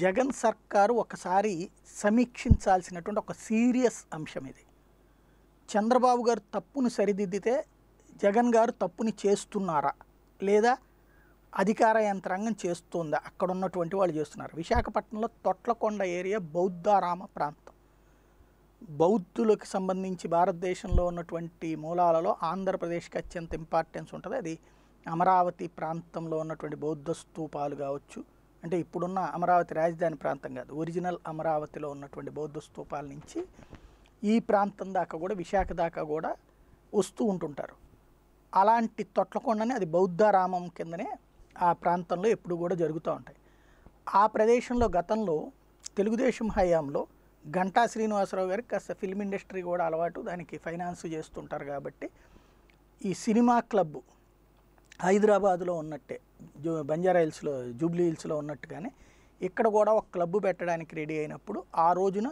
జగన్ సర్కారు ఒకసారి సమీక్షించాల్సినటువంటి ఒక సీరియస్ అంశం ఇది చంద్రబాబు గారు తప్పును సరిదిద్దితే జగన్ గారు తప్పుని చేస్తున్నారా లేదా అధికార యంత్రాంగం చేస్తుందా అక్కడ ఉన్నటువంటి వాళ్ళు చేస్తున్నారు విశాఖపట్నంలో తొట్లకొండ ఏరియా బౌద్ధారామ ప్రాంతం బౌద్ధులకు సంబంధించి భారతదేశంలో ఉన్నటువంటి మూలాలలో ఆంధ్రప్రదేశ్కి అత్యంత ఇంపార్టెన్స్ ఉంటుంది అది అమరావతి ప్రాంతంలో ఉన్నటువంటి బౌద్ధ స్తూపాలు కావచ్చు అంటే ఇప్పుడున్న అమరావతి రాజధాని ప్రాంతం కాదు ఒరిజినల్ అమరావతిలో ఉన్నటువంటి బౌద్ధ స్తూపాల నుంచి ఈ ప్రాంతం దాకా కూడా విశాఖ దాకా కూడా వస్తూ ఉంటుంటారు అలాంటి తొట్లకొండనే అది బౌద్ధ రామం కిందనే ఆ ప్రాంతంలో ఎప్పుడు కూడా జరుగుతూ ఉంటాయి ఆ ప్రదేశంలో గతంలో తెలుగుదేశం హయాంలో గంటా శ్రీనివాసరావు గారికి కాస్త ఫిల్మ్ ఇండస్ట్రీ కూడా అలవాటు దానికి ఫైనాన్స్ చేస్తుంటారు కాబట్టి ఈ సినిమా క్లబ్ హైదరాబాదులో ఉన్నట్టే బంజారా హిల్స్లో జూబ్లీ హిల్స్లో ఉన్నట్టుగానే ఇక్కడ కూడా ఒక క్లబ్ పెట్టడానికి రెడీ అయినప్పుడు ఆ రోజున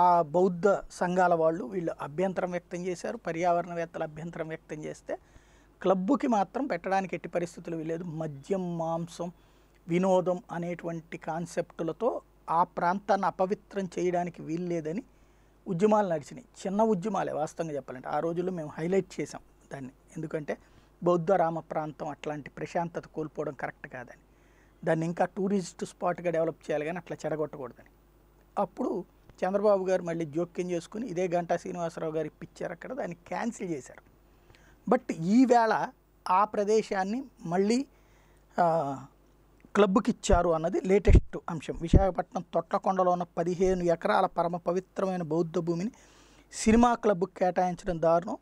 ఆ బౌద్ధ సంఘాల వాళ్ళు వీళ్ళు అభ్యంతరం వ్యక్తం చేశారు పర్యావరణవేత్తలు అభ్యంతరం వ్యక్తం చేస్తే క్లబ్బుకి మాత్రం పెట్టడానికి ఎట్టి పరిస్థితులు వీలేదు మద్యం మాంసం వినోదం అనేటువంటి కాన్సెప్టులతో ఆ ప్రాంతాన్ని అపవిత్రం చేయడానికి వీల్లేదని ఉద్యమాలు నడిచినాయి చిన్న ఉద్యమాలే వాస్తవంగా చెప్పాలంటే ఆ రోజుల్లో మేము హైలైట్ చేసాం దాన్ని ఎందుకంటే బౌద్ధ రామ ప్రాంతం అట్లాంటి ప్రశాంతత కోల్పోవడం కరెక్ట్ కాదని దాన్ని ఇంకా టూరిస్ట్ స్పాట్గా డెవలప్ చేయాలి కానీ అట్లా చెడగొట్టకూడదని అప్పుడు చంద్రబాబు గారు మళ్ళీ జోక్యం చేసుకుని ఇదే గంటా శ్రీనివాసరావు గారు ఇప్పించారు అక్కడ దాన్ని క్యాన్సిల్ చేశారు బట్ ఈవేళ ఆ ప్రదేశాన్ని మళ్ళీ క్లబ్కి ఇచ్చారు అన్నది లేటెస్ట్ అంశం విశాఖపట్నం తొట్లకొండలో ఉన్న పదిహేను ఎకరాల పరమ పవిత్రమైన బౌద్ధ భూమిని సినిమా క్లబ్కి కేటాయించడం దారుణం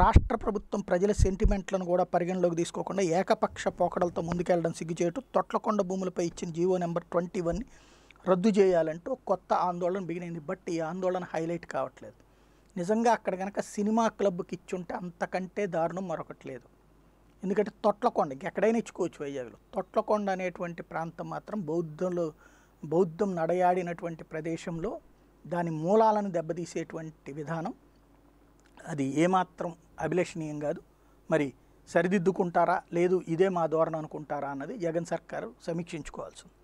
రాష్ట్ర ప్రభుత్వం ప్రజల సెంటిమెంట్లను కూడా పరిగణలోకి తీసుకోకుండా ఏకపక్ష పోకడలతో ముందుకెళ్లడం సిగ్గుచేటు తొట్లకొండ భూములపై ఇచ్చిన జీవో నెంబర్ ట్వంటీ వన్ రద్దు చేయాలంటూ కొత్త ఆందోళన బిగినైంది బట్ ఈ ఆందోళన హైలైట్ కావట్లేదు నిజంగా అక్కడ కనుక సినిమా క్లబ్కి ఇచ్చుంటే అంతకంటే దారుణం మరొకటి లేదు ఎందుకంటే తొట్లకొండ ఎక్కడైనా ఇచ్చుకోవచ్చు వైజాగ్లో తొట్లకొండ అనేటువంటి ప్రాంతం మాత్రం బౌద్ధంలో బౌద్ధం నడయాడినటువంటి ప్రదేశంలో దాని మూలాలను దెబ్బతీసేటువంటి విధానం అది ఏమాత్రం అభిలషణీయం కాదు మరి సరిదిద్దుకుంటారా లేదు ఇదే మా ధోరణి అనుకుంటారా అన్నది జగన్ సర్కారు సమీక్షించుకోవాల్సింది